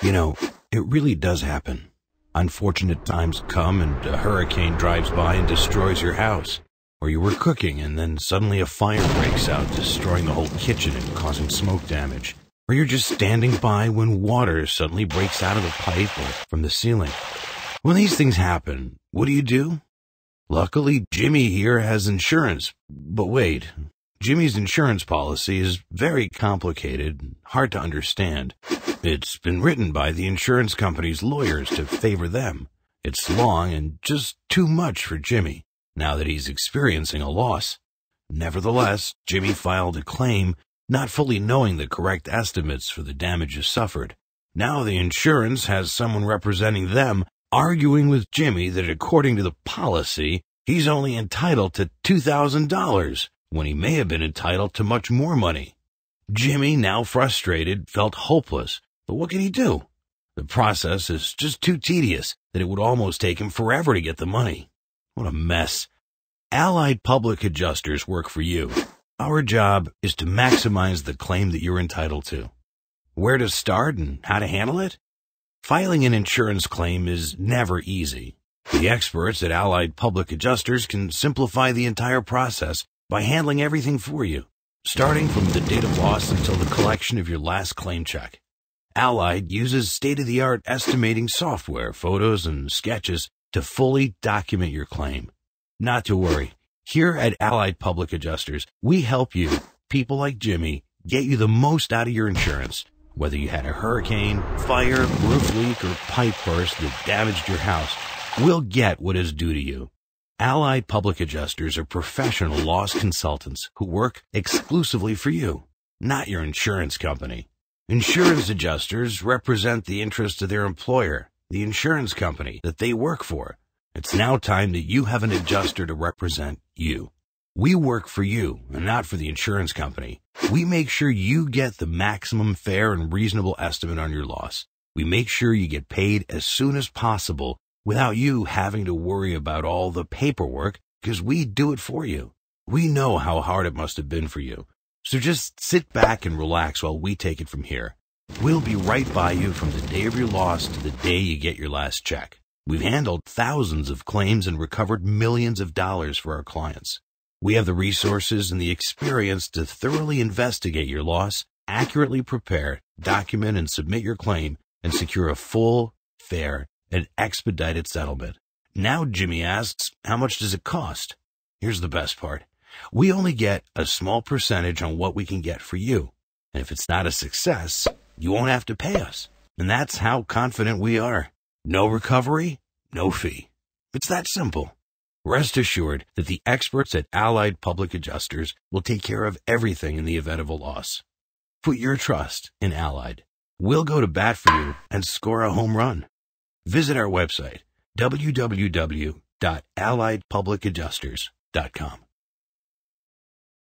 You know, it really does happen. Unfortunate times come and a hurricane drives by and destroys your house. Or you were cooking and then suddenly a fire breaks out, destroying the whole kitchen and causing smoke damage. Or you're just standing by when water suddenly breaks out of the pipe or from the ceiling. When these things happen, what do you do? Luckily, Jimmy here has insurance. But wait, Jimmy's insurance policy is very complicated, hard to understand. It's been written by the insurance company's lawyers to favor them. It's long and just too much for Jimmy, now that he's experiencing a loss. Nevertheless, Jimmy filed a claim, not fully knowing the correct estimates for the damages suffered. Now the insurance has someone representing them arguing with Jimmy that according to the policy, he's only entitled to $2,000 when he may have been entitled to much more money. Jimmy, now frustrated, felt hopeless, but what could he do? The process is just too tedious that it would almost take him forever to get the money. What a mess. Allied public adjusters work for you. Our job is to maximize the claim that you're entitled to. Where to start and how to handle it? Filing an insurance claim is never easy. The experts at Allied Public Adjusters can simplify the entire process by handling everything for you, starting from the date of loss until the collection of your last claim check. Allied uses state-of-the-art estimating software, photos, and sketches to fully document your claim. Not to worry. Here at Allied Public Adjusters, we help you, people like Jimmy, get you the most out of your insurance. Whether you had a hurricane, fire, roof leak, or pipe burst that damaged your house, we'll get what is due to you. Allied Public Adjusters are professional loss consultants who work exclusively for you, not your insurance company. Insurance adjusters represent the interests of their employer, the insurance company that they work for. It's now time that you have an adjuster to represent you. We work for you and not for the insurance company. We make sure you get the maximum fair and reasonable estimate on your loss. We make sure you get paid as soon as possible without you having to worry about all the paperwork because we do it for you. We know how hard it must have been for you. So just sit back and relax while we take it from here. We'll be right by you from the day of your loss to the day you get your last check. We've handled thousands of claims and recovered millions of dollars for our clients. We have the resources and the experience to thoroughly investigate your loss, accurately prepare, document, and submit your claim, and secure a full, fair, an expedited settlement. Now Jimmy asks, how much does it cost? Here's the best part. We only get a small percentage on what we can get for you. And if it's not a success, you won't have to pay us. And that's how confident we are. No recovery, no fee. It's that simple. Rest assured that the experts at Allied Public Adjusters will take care of everything in the event of a loss. Put your trust in Allied. We'll go to bat for you and score a home run. Visit our website, www.alliedpublicadjusters.com.